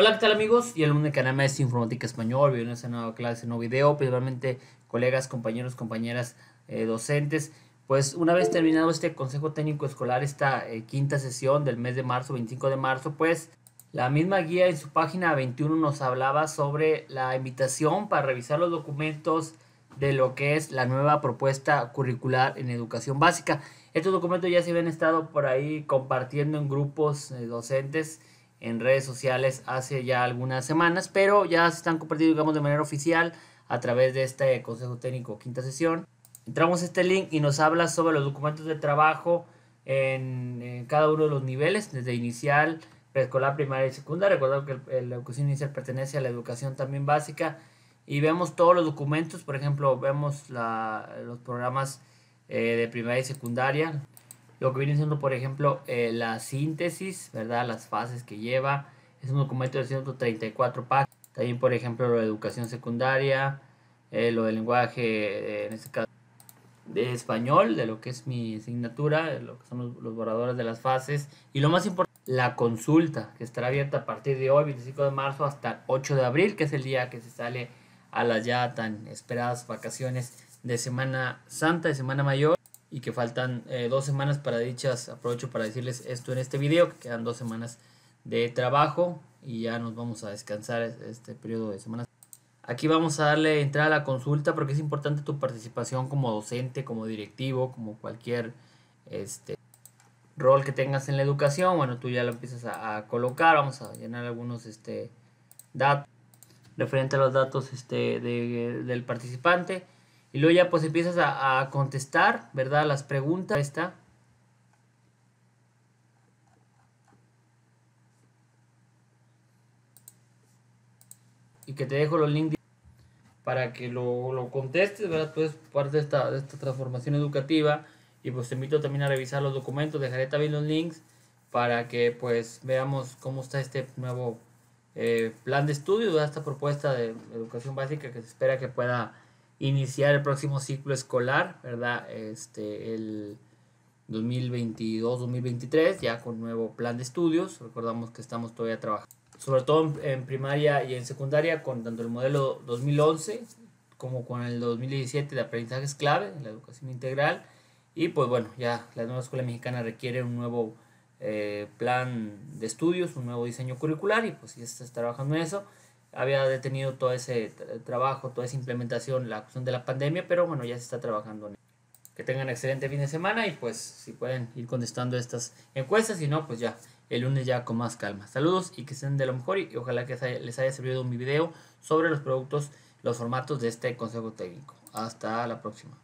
Hola, ¿qué tal amigos? Y mundo del canal Maestro Informática Español, bienvenidos a una nueva clase, nuevo video, principalmente colegas, compañeros, compañeras, eh, docentes. Pues una vez terminado este Consejo Técnico Escolar, esta eh, quinta sesión del mes de marzo, 25 de marzo, pues la misma guía en su página 21 nos hablaba sobre la invitación para revisar los documentos de lo que es la nueva propuesta curricular en educación básica. Estos documentos ya se habían estado por ahí compartiendo en grupos eh, docentes en redes sociales hace ya algunas semanas, pero ya se están compartiendo, digamos, de manera oficial a través de este Consejo Técnico Quinta Sesión. Entramos a este link y nos habla sobre los documentos de trabajo en, cada uno de los niveles, desde inicial, preescolar, primaria y secundaria. Recordar que la educación inicial pertenece a la educación también básica y vemos todos los documentos, por ejemplo, vemos los programas eh, de primaria y secundaria, lo que viene siendo, por ejemplo, eh, la síntesis, ¿verdad? Las fases que lleva. Es un documento de 134 páginas. También, por ejemplo, lo de educación secundaria, eh, lo del lenguaje, eh, en este caso, de español, de lo que es mi asignatura, de lo que son los, borradores de las fases. Y lo más importante, la consulta, que estará abierta a partir de hoy, 25 de marzo, hasta el 8 de abril, que es el día que se sale a las ya tan esperadas vacaciones de Semana Santa, de Semana Mayor y que faltan eh, dos semanas para dichas. Aprovecho para decirles esto en este video, que quedan dos semanas de trabajo y ya nos vamos a descansar este periodo de semanas. Aquí vamos a darle entrada a la consulta porque es importante tu participación como docente, como directivo, como cualquier este, rol que tengas en la educación. Bueno, tú ya lo empiezas a, colocar. Vamos a llenar algunos este, datos referente a los datos este, del participante. Y luego ya pues empiezas a, contestar, ¿verdad? Las preguntas. está. Y que te dejo los links para que lo, contestes, ¿verdad? Pues parte de esta, transformación educativa. Y pues te invito también a revisar los documentos. Dejaré también los links para que pues veamos cómo está este nuevo eh, plan de estudio, esta propuesta de educación básica que se espera que pueda iniciar el próximo ciclo escolar, ¿verdad? Este, el 2022-2023, ya con nuevo plan de estudios. Recordamos que estamos todavía trabajando, sobre todo en, primaria y en secundaria, con tanto el modelo 2011 como con el 2017 de aprendizajes clave, la educación integral. Y pues bueno, ya la nueva escuela mexicana requiere un nuevo eh, plan de estudios, un nuevo diseño curricular y pues ya estás trabajando en eso había detenido todo ese trabajo, toda esa implementación, la cuestión de la pandemia, pero bueno, ya se está trabajando en Que tengan excelente fin de semana y pues si pueden ir contestando estas encuestas, si no, pues ya, el lunes ya con más calma. Saludos y que estén de lo mejor y, ojalá que les haya servido mi video sobre los productos, los formatos de este consejo técnico. Hasta la próxima.